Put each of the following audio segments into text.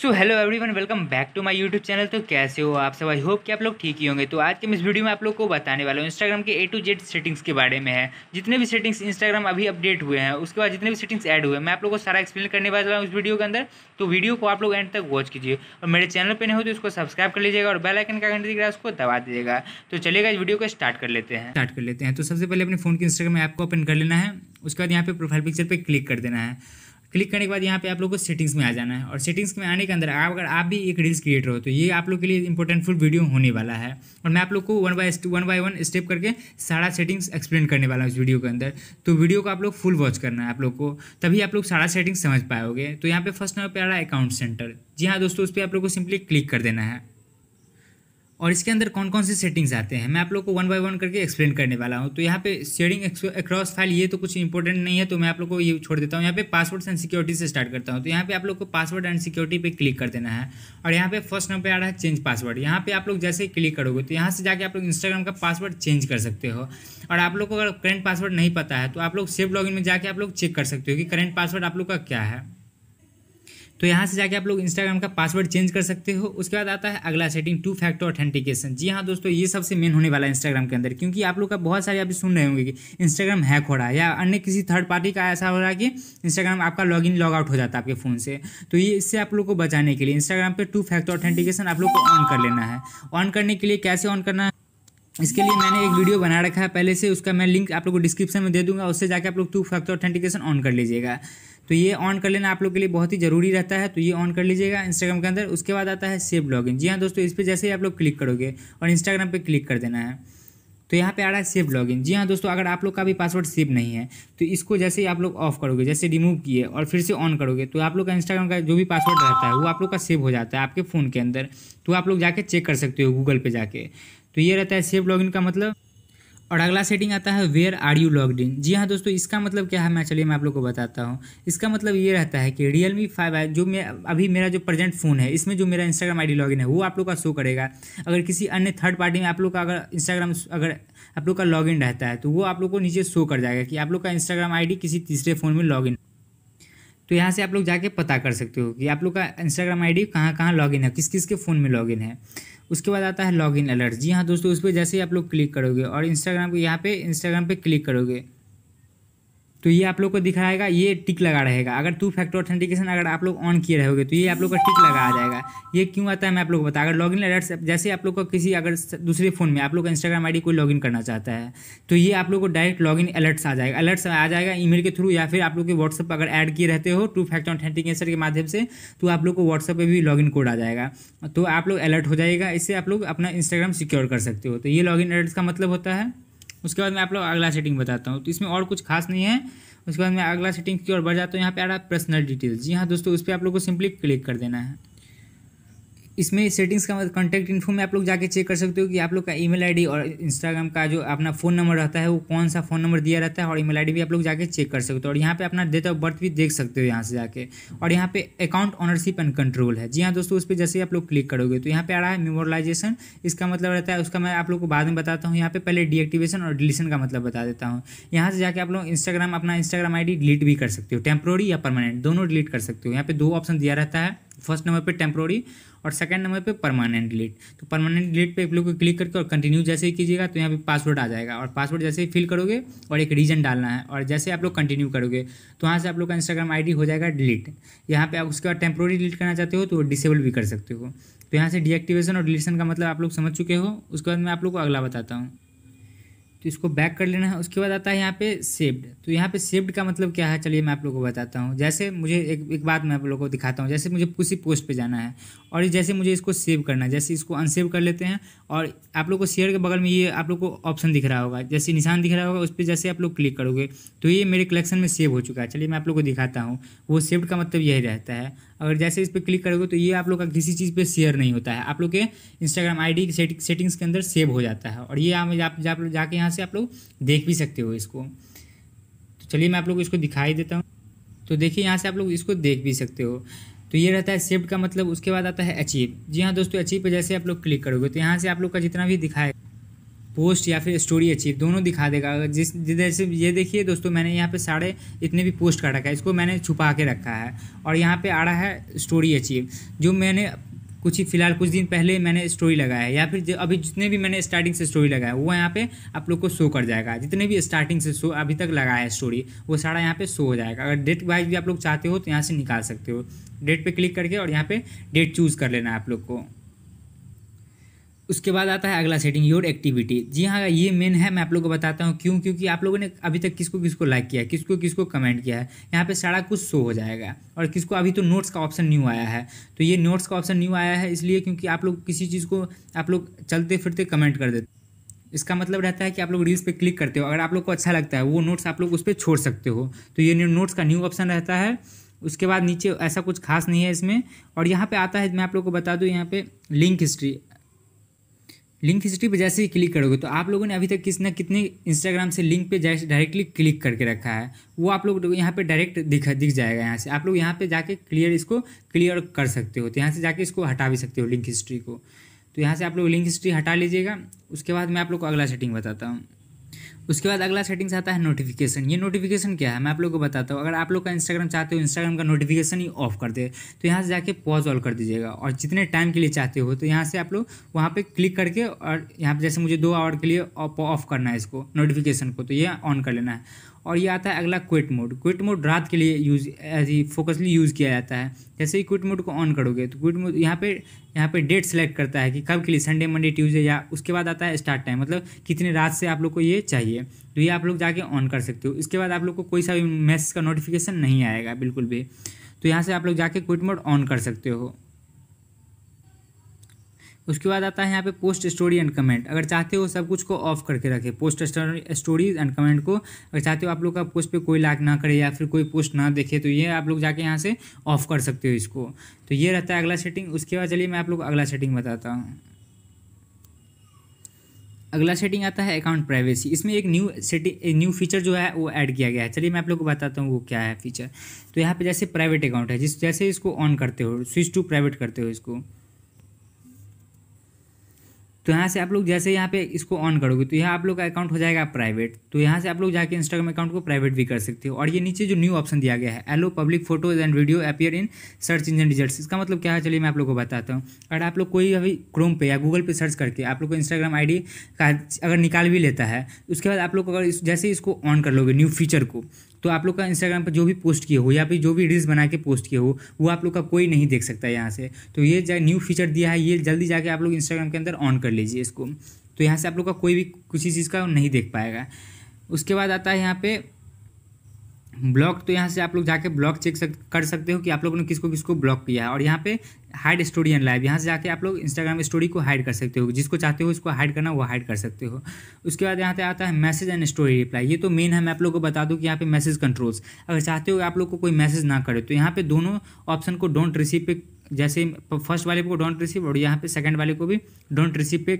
so hello everyone welcome back to my YouTube channel तो कैसे हो आप सब आई होप कि आप लोग ठीक ही होंगे तो आज के इस वीडियो में आप लोग को बताने वाला हूँ इंस्टाग्राम के ए टू जेड सेटिंग्स के बारे में है जितने भी सेटिंग्स इंस्टाग्राम अभी अपडेट हुए हैं उसके बाद जितने भी सेटिंग्स एड हुए हैं मैं आप लोग को सारा एक्सप्लेन करने वाला हूँ इस वीडियो के अंदर तो वीडियो को आप लोग एंड तक वॉच कीजिए और मेरे चैनल पर नहीं हो तो उसको सब्सक्राइब कर लीजिएगा और बेलाइकन का घंटे दिख उसको दबा दीजिएगा तो चलेगा इस वीडियो को स्टार्ट कर लेते हैं स्टार्ट कर लेते हैं तो सबसे पहले अपने फोन के इंस्टाग्राम ऐप को ओपन कर लेना है उसके बाद यहाँ पर प्रोफाइल पिक्चर पर क्लिक कर देना है क्लिक करने के बाद यहाँ पे आप लोग को सेटिंग्स में आ जाना है और सेटिंग्स में आने के अंदर आप अगर आप भी एक रील्स क्रिएटर हो तो ये आप लोग के लिए इंपॉर्टेंट फुल वीडियो होने वाला है और मैं आप लोग को one by one by one step करके सारा सेटिंग्स एक्सप्लेन करने वाला हूँ इस वीडियो के अंदर तो वीडियो को आप लोग फुल वॉच करना है आप लोग को तभी आप लोग सारा सेटिंग्स समझ पाओगे तो यहाँ पे फर्स्ट नंबर पे आ रहा है अकाउंट सेंटर जी हाँ दोस्तों उस पर आप लोग को सिंपली क्लिक कर देना है और इसके अंदर कौन कौन सी सेटिंग्स आते हैं मैं आप लोग को वन बाय वन करके एक्सप्लेन करने वाला हूँ तो यहाँ पे शेयरिंग अक्रॉस फाइल ये तो कुछ इंपॉर्टेंट नहीं है तो मैं आप लोग को ये छोड़ देता हूँ यहाँ पे पासवर्ड्स एंड सिक्योरिटी से स्टार्ट करता हूँ तो यहाँ पे आप लोग को पासवर्ड एंड सिक्योरिटी पर क्लिक कर देना है और यहाँ पे फर्स्ट नंबर आ रहा है चेंज पासवर्ड यहाँ पे आप लोग जैसे ही क्लिक करोगे तो यहाँ से जाकर आप लोग इंस्टाग्राम का पासवर्ड चेंज कर सकते हो और आप लोग को अगर करेंट पासवर्ड नहीं पता है तो आप लोग सेफ लॉग में जाके आप लोग चेक कर सकते हो कि करेंट पासवर्ड आप लोग का क्या है तो यहाँ से जाके आप लोग इंस्टाग्राम का पासवर्ड चेंज कर सकते हो उसके बाद आता है अगला सेटिंग टू फैक्टर ऑथेंटिकेशन जी हाँ दोस्तों ये सबसे मेन होने वाला है इंस्टाग्राम के अंदर क्योंकि आप लोग का बहुत सारे अभी सुन रहे होंगे कि इंस्टाग्राम हैक हो रहा है या अन्य किसी थर्ड पार्टी का ऐसा हो रहा है कि इंस्टाग्राम आपका लॉग इन लॉग आउट हो जाता है आपके फ़ोन से तो ये इससे आप लोग को बचाने के लिए इंस्टाग्राम पर टू फैक्टर ऑथेंटिकेशन आप लोग को ऑन कर लेना है ऑन करने के लिए कैसे ऑन करना है इसके लिए मैंने एक वीडियो बना रखा है पहले से उसका मैं लिंक आप लोग को डिस्क्रिप्शन में दे दूंगा उससे जाके आप लोग टू फैक्टर ऑथेंटिकेशन ऑन कर लीजिएगा तो ये ऑन कर लेना आप लोग के लिए बहुत ही ज़रूरी रहता है तो ये ऑन कर लीजिएगा इंस्टाग्राम के अंदर उसके बाद आता है सेव लॉगिन जी हाँ दोस्तों इस पर जैसे ही आप लोग क्लिक करोगे और इंस्टाग्राम पर क्लिक कर देना है तो यहाँ पे आ रहा है सेव लॉगिन जी हाँ दोस्तों अगर आप लोग का भी पासवर्ड सेव नहीं है तो इसको जैसे ही आप लोग ऑफ करोगे जैसे रिमूव किए और फिर से ऑन करोगे तो आप लोग का इंस्टाग्राम का जो भी पासवर्ड रहता है वो आप लोग का सेव हो जाता है आपके फ़ोन के अंदर तो आप लोग जाके चेक कर सकते हो गूगल पे जाके तो ये रहता है सेव लॉगिन का मतलब और अगला सेटिंग आता है where are you logged in जी हाँ दोस्तों इसका मतलब क्या है मैं चलिए मैं आप लोग को बताता हूँ इसका मतलब ये रहता है कि रियल मी फाइव आई जो मैं अभी मेरा जो प्रेजेंट फ़ोन है इसमें जो मेरा इंस्टाग्राम आईडी लॉगिन है वो आप लोग का शो करेगा अगर किसी अन्य थर्ड पार्टी में आप लोग का अगर इंस्टाग्राम अगर आप लोग का इन रहता है तो वो आप लोग को नीचे शो कर जाएगा कि आप लोग का इंस्टाग्राम आई किसी तीसरे फ़ोन में लॉगिन तो यहाँ से आप लोग जाके पता कर सकते हो कि आप लोग का इंस्टाग्राम आई डी कहाँ कहाँ इन है किस किस के फ़ोन में इन है उसके बाद आता है लॉगिन अलर्ट जी हाँ दोस्तों उस पर जैसे ही आप लोग क्लिक करोगे और इंस्टाग्राम को यहाँ पे इंस्टाग्राम पे क्लिक करोगे तो ये आप लोग को दिखाएगा ये टिक लगा रहेगा अगर टू फैक्टर ऑथेंटिकेशन अगर आप लोग ऑन किए रहोगे तो ये आप लोग का टिक लगा आ जाएगा ये क्यों आता है मैं आप लोग को बता अगर लॉगिन एलर्ट्स जैसे आप लोग का किसी अगर दूसरे फ़ोन में आप लोग का इंस्टाग्राम आई कोई लॉगिन करना चाहता है तो ये आप लोग को डायरेक्ट लॉगिन अलर्ट्स आ जाएगा अलर्ट्स आ जाएगा ईमेल के थ्रू या फिर आप लोग के व्हाट्सअप अगर ऐड किए रहते हो टू फैक्टर ऑथेंटिकेशन के माध्यम से तो आप लोग को व्हाट्सअप पर भी लॉगिन कोड आ जाएगा तो आप लोग अलर्ट हो जाएगा इससे आप लोग अपना इंस्टाग्राम सिक्योर कर सकते हो तो ये लॉगिन अलर्ट्स का मतलब होता है उसके बाद मैं आप लोग अगला सेटिंग बताता हूँ तो इसमें और कुछ खास नहीं है उसके बाद मैं अगला सेटिंग की ओर बढ़ जाता हूँ यहाँ पे आ रहा है पर्सनल डिटेल्स जी हाँ दोस्तों उस पर आप लोग को सिंपली क्लिक कर देना है इसमें सेटिंग्स का कॉन्टैक्ट इन्फो में आप लोग जाके चेक कर सकते हो कि आप लोग का ईमेल आईडी और इंस्टाग्राम का जो अपना फ़ोन नंबर रहता है वो कौन सा फ़ोन नंबर दिया रहता है और ईमेल आईडी भी आप लोग जाके चेक कर सकते हो और यहाँ पे अपना डेट ऑफ बर्थ भी देख सकते हो यहाँ से जाके और यहाँ पे अकाउंट ऑनरशिप एंड कंट्रोल है जी हाँ दोस्तों उस पर जैसे ही आप लोग क्लिक करोगे तो यहाँ पे आ रहा है मेमोरलाइजेशन इसका मतलब रहता है उसका मैं आप लोग को बाद में बताता हूँ यहाँ पे पहले डीएक्टिवेशन और डिलीशन का मतलब बता देता हूँ यहाँ से जाकर आप लोग इंस्टाग्राम अपना इंस्टाग्राम आई डिलीट भी कर सकते हो टेम्प्रोरी या परमानेंट दोनों डिलीट कर सकते हो यहाँ पे दो ऑप्शन दिया रहता है फर्स्ट नंबर पे टेम्प्रोरी और सेकंड नंबर पे परमानेंट डिलीट तो परमानेंट डिलीट पे आप लोग को क्लिक करके और कंटिन्यू जैसे ही कीजिएगा तो यहाँ पे पासवर्ड आ जाएगा और पासवर्ड जैसे ही फिल करोगे और एक रीजन डालना है और जैसे आप लोग कंटिन्यू करोगे तो वहाँ से आप लोग का इंस्टाग्राम आई हो जाएगा डिलीट यहाँ पर आप उसके बाद टेम्प्रोरी डिलीट करना चाहते हो तो डिसेबल भी कर सकते हो तो यहाँ से डीएक्टिवेशन और डिलीशन का मतलब आप लोग समझ चुके हो उसके बाद मैं आप लोग को अगला बताता हूँ तो इसको बैक कर लेना है उसके बाद आता है यहाँ पे सेव्ड तो यहाँ पे सेव्ड का मतलब क्या है चलिए मैं आप लोगों को बताता हूँ जैसे मुझे एक एक बात मैं आप लोगों को दिखाता हूँ जैसे मुझे किसी पोस्ट पे जाना है और जैसे मुझे इसको सेव करना है जैसे इसको अनसेव कर लेते हैं और आप लोग को शेयर के बगल में ये आप लोग को ऑप्शन दिख रहा होगा जैसे निशान दिख रहा होगा उस पर जैसे आप लोग क्लिक करोगे तो ये मेरे कलेक्शन में सेव हो चुका है चलिए मैं आप लोग को दिखाता हूँ वो सेव्ड का मतलब यही रहता है अगर जैसे इस पर क्लिक करोगे तो ये आप लोग का किसी चीज़ पे शेयर नहीं होता है आप लोग के इंस्टाग्राम आई डी सेटिंग्स के अंदर सेव हो जाता है और ये आप जा लोग जाके यहाँ से आप लोग देख भी सकते हो इसको तो चलिए मैं आप लोग इसको दिखाई देता हूँ तो देखिए यहाँ से आप लोग इसको देख भी सकते हो तो ये रहता है सेव्ड का मतलब उसके बाद आता है अचीव जी हाँ दोस्तों अचीव पर जैसे आप लोग क्लिक करोगे तो यहाँ से आप लोग का जितना भी दिखाएगा पोस्ट या फिर स्टोरी अचीव दोनों दिखा देगा जिस जैसे ये देखिए दोस्तों मैंने यहाँ पे साढ़े इतने भी पोस्ट का रखा है इसको मैंने छुपा के रखा है और यहाँ पे आ रहा है स्टोरी अचीव जो मैंने कुछ ही फिलहाल कुछ दिन पहले मैंने स्टोरी लगाया है या फिर अभी जितने भी मैंने स्टार्टिंग से स्टोरी लगाया वो यहाँ पे आप लोग को शो कर जाएगा जितने भी स्टार्टिंग से शो अभी तक लगाया है स्टोरी वो सारा यहाँ पे शो हो जाएगा अगर डेट वाइज भी आप लोग चाहते हो तो यहाँ से निकाल सकते हो डेट पे क्लिक करके और यहाँ पे डेट चूज़ कर लेना है आप लोग को उसके बाद आता है अगला सेटिंग योर एक्टिविटी जी हाँ ये मेन है मैं आप लोग को बताता हूँ क्यों क्योंकि आप लोगों ने अभी तक किसको किसको लाइक किया है किसको किसको कमेंट किया है यहाँ पे सारा कुछ शो हो जाएगा और किसको अभी तो नोट्स का ऑप्शन न्यू आया है तो ये नोट्स का ऑप्शन न्यू आया है इसलिए क्योंकि आप लोग किसी चीज़ को आप लोग चलते फिरते कमेंट कर देते इसका मतलब रहता है कि आप लोग रील्स पे क्लिक करते हो अगर आप लोग को अच्छा लगता है वो नोट्स आप लोग उस पर छोड़ सकते हो तो ये नोट्स का न्यू ऑप्शन रहता है उसके बाद नीचे ऐसा कुछ खास नहीं है इसमें और यहाँ पे आता है मैं आप लोग को बता दूँ यहाँ पे लिंक हिस्ट्री लिंक हिस्ट्री पे जैसे ही क्लिक करोगे तो आप लोगों ने अभी तक किस ना कितने इंस्टाग्राम से लिंक पे जैसे डायरेक्टली क्लिक करके रखा है वो आप लोग यहाँ पे डायरेक्ट दिख दिख जाएगा यहाँ से आप लोग यहाँ पे जाके क्लियर इसको क्लियर कर सकते हो तो यहाँ से जाके इसको हटा भी सकते हो लिंक हिस्ट्री को तो यहाँ से आप लोग लिंक हिस्ट्री हटा लीजिएगा उसके बाद मैं आप लोग को अगला सेटिंग बताता हूँ उसके बाद अगला सेटिंग्स आता है नोटिफिकेशन ये नोटिफिकेशन क्या है मैं आप लोग को बताता हूँ अगर आप लोग का इंस्टाग्राम चाहते हो इंस्टाग्राम का नोटिफिकेशन ही ऑफ कर दे तो यहाँ से जाके पॉज ऑल कर दीजिएगा और जितने टाइम के लिए चाहते हो तो यहाँ से आप लोग वहाँ पे क्लिक करके और यहाँ पे जैसे मुझे दो आवर के लिए ऑफ करना है इसको नोटिफिकेशन को तो ये ऑन कर लेना है और ये आता है अगला क्विट मोड क्विट मोड रात के लिए यूज एज ही फोकसली यूज़ किया जाता है जैसे ही क्विट मोड को ऑन करोगे तो क्विट मोड यहाँ पे यहाँ पे डेट सेलेक्ट करता है कि कब के लिए संडे मंडे ट्यूजडे या उसके बाद आता है स्टार्ट टाइम मतलब कितने रात से आप लोग को ये चाहिए तो ये आप लोग जाके ऑन कर सकते हो इसके बाद आप लोग को कोई सा भी मैसेज का नोटिफिकेशन नहीं आएगा बिल्कुल भी तो यहाँ से आप लोग जाके क्विट मोड ऑन कर सकते हो उसके बाद आता है यहाँ पे पोस्ट स्टोरी एंड कमेंट अगर चाहते हो सब कुछ को ऑफ करके रखे पोस्ट स्टोरी एंड कमेंट को अगर चाहते हो आप लोग का पोस्ट पे कोई लाइक ना करे या फिर कोई पोस्ट ना देखे तो ये आप लोग जाके यहाँ से ऑफ कर सकते हो इसको तो ये रहता है अगला सेटिंग उसके बाद चलिए मैं आप लोग अगला सेटिंग बताता हूँ अगला सेटिंग आता है अकाउंट प्राइवेसी इसमें एक न्यू सेटिंग न्यू फीचर जो है वो ऐड किया गया है चलिए मैं आप लोग को बताता हूँ वो क्या है फीचर तो यहाँ पे जैसे प्राइवेट अकाउंट है जिस जैसे इसको ऑन करते हो स्विच टू प्राइवेट करते हो इसको तो यहाँ से आप लोग जैसे यहाँ पे इसको ऑन करोगे तो यहाँ आप लोग का अकाउंट हो जाएगा प्राइवेट तो यहाँ से आप लोग जाके इंस्टाग्राम अकाउंट को प्राइवेट भी कर सकते हो और ये नीचे जो न्यू ऑप्शन दिया गया है allow public photos and video appear in search engine result इसका मतलब क्या है चलिए मैं आप लोग को बताता हूँ अगर आप लोग कोई अभी क्रोम पे या गूगल पे सर्च करके आप लोग को इंस्टाग्राम आई का अगर निकाल भी लेता है उसके बाद आप लोग अगर जैसे इसको ऑन कर लोगे न्यू फीचर को तो आप लोग का इंस्टाग्राम पर जो भी पोस्ट किए हो या फिर जो भी रील्स बना के पोस्ट किए हो वो आप लोग का कोई नहीं देख सकता है यहाँ से तो ये न्यू फीचर दिया है ये जल्दी जाके आप लोग इंस्टाग्राम के अंदर ऑन कर लीजिए इसको तो यहाँ से आप लोग का कोई भी किसी चीज़ का नहीं देख पाएगा उसके बाद आता है यहाँ पर ब्लॉक तो यहाँ से आप लोग जाके ब्लॉक चेक सक, कर सकते हो कि आप लोगों ने किसको किसको ब्लॉक किया है और यहाँ पे हाइड स्टोरी एंड लाइव यहाँ से जाके आप लोग इंस्टाग्राम स्टोरी को हाइड कर सकते हो जिसको चाहते हो उसको हाइड करना वो हाइड कर सकते हो उसके बाद यहाँ पे आता है मैसेज एंड स्टोरी रिप्लाई ये तो मेन है मैं आप लोग को बता दूँ कि यहाँ पे मैसेज कंट्रोल्स अगर चाहते हो आप लोग को कोई मैसेज ना करे तो यहाँ पे दोनों ऑप्शन को डोंट रिसीव पे जैसे फर्स्ट वाले को डोंट रिसीव और यहाँ पे सेकेंड वाले को भी डोंट रिसीव पे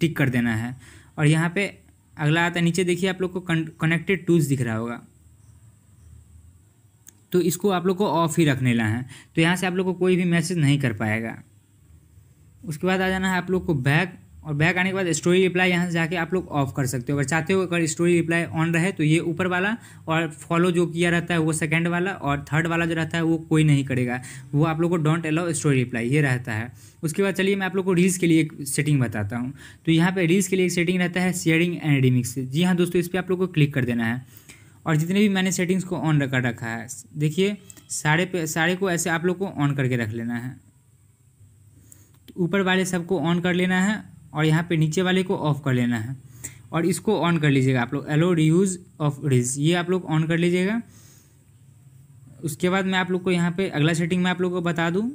टिक कर देना है और यहाँ पे अगला आता है नीचे देखिए आप लोग को कनेक्टेड टूल्स दिख रहा होगा तो इसको आप लोग को ऑफ ही रखने ला है तो यहाँ से आप लोग को कोई भी मैसेज नहीं कर पाएगा उसके बाद आ जाना है आप लोग को बैक और बैक आने के बाद स्टोरी रिप्लाई यहाँ से जाके आप लोग ऑफ कर सकते हो अगर चाहते हो अगर स्टोरी रिप्लाई ऑन रहे तो ये ऊपर वाला और फॉलो जो किया रहता है वो सेकंड वाला और थर्ड वाला जो रहता है वो कोई नहीं करेगा वो आप लोग को डोंट अलाउ स्टोरी रिप्लाई ये रहता है उसके बाद चलिए मैं आप लोग को रील्स के लिए एक सेटिंग बताता हूँ तो यहाँ पर रील्स के लिए एक सेटिंग रहता है शेयरिंग एंड रिमिक्स जी हाँ दोस्तों इस पर आप लोग को क्लिक कर देना है और जितने भी मैंने सेटिंग्स को ऑन कर रखा है देखिए सारे पे सारे को ऐसे आप लोग को ऑन करके रख लेना है तो ऊपर तो वाले सबको ऑन कर लेना है और यहाँ पे नीचे वाले को ऑफ कर लेना है और इसको ऑन कर लीजिएगा आप लोग एलो रीयूज ऑफ रिज ये आप लोग ऑन कर लीजिएगा उसके बाद मैं आप लोग को यहाँ पे अगला सेटिंग मैं आप लोग को बता दूँ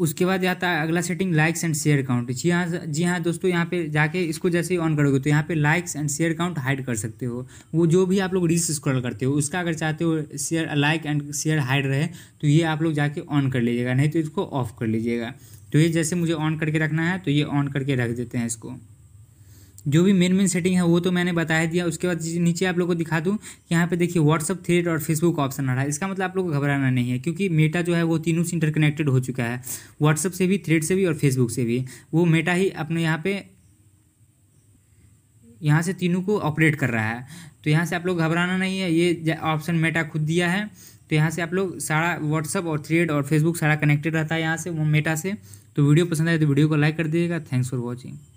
उसके बाद आता है अगला setting likes and share count जी हाँ जी हाँ दोस्तों यहाँ पे जाके इसको जैसे ऑन करोगे तो यहाँ पे likes and share count hide कर सकते हो वो जो भी आप लोग रील्स स्क्रॉल करते हो उसका अगर चाहते हो share like and share hide रहे तो ये आप लोग जाके ऑन कर लीजिएगा नहीं तो इसको ऑफ कर लीजिएगा तो ये जैसे मुझे ऑन करके रखना है तो ये ऑन करके रख देते हैं इसको जो भी मेन मेन सेटिंग है वो तो मैंने बताया दिया उसके बाद नीचे आप लोग को दिखा दूँ यहाँ पे देखिए व्हाट्सअप थ्रेड और फेसबुक ऑप्शन आ रहा है इसका मतलब आप लोग को घबराना नहीं है क्योंकि मेटा जो है वो तीनों से इंटरकनेक्टेड हो चुका है व्हाट्सअप से भी थ्रेड से भी और फेसबुक से भी वो मेटा ही अपने यहाँ पे यहाँ से तीनों को ऑपरेट कर रहा है तो यहाँ से आप लोग घबराना नहीं है ये ऑप्शन मेटा खुद दिया है तो यहाँ से आप लोग सारा व्हाट्सअप और थ्रेड और फेसबुक सारा कनेक्टेड रहता है यहाँ से वो मेटा से तो वीडियो पसंद आए तो वीडियो को लाइक कर दीजिएगा थैंक्स फॉर वॉचिंग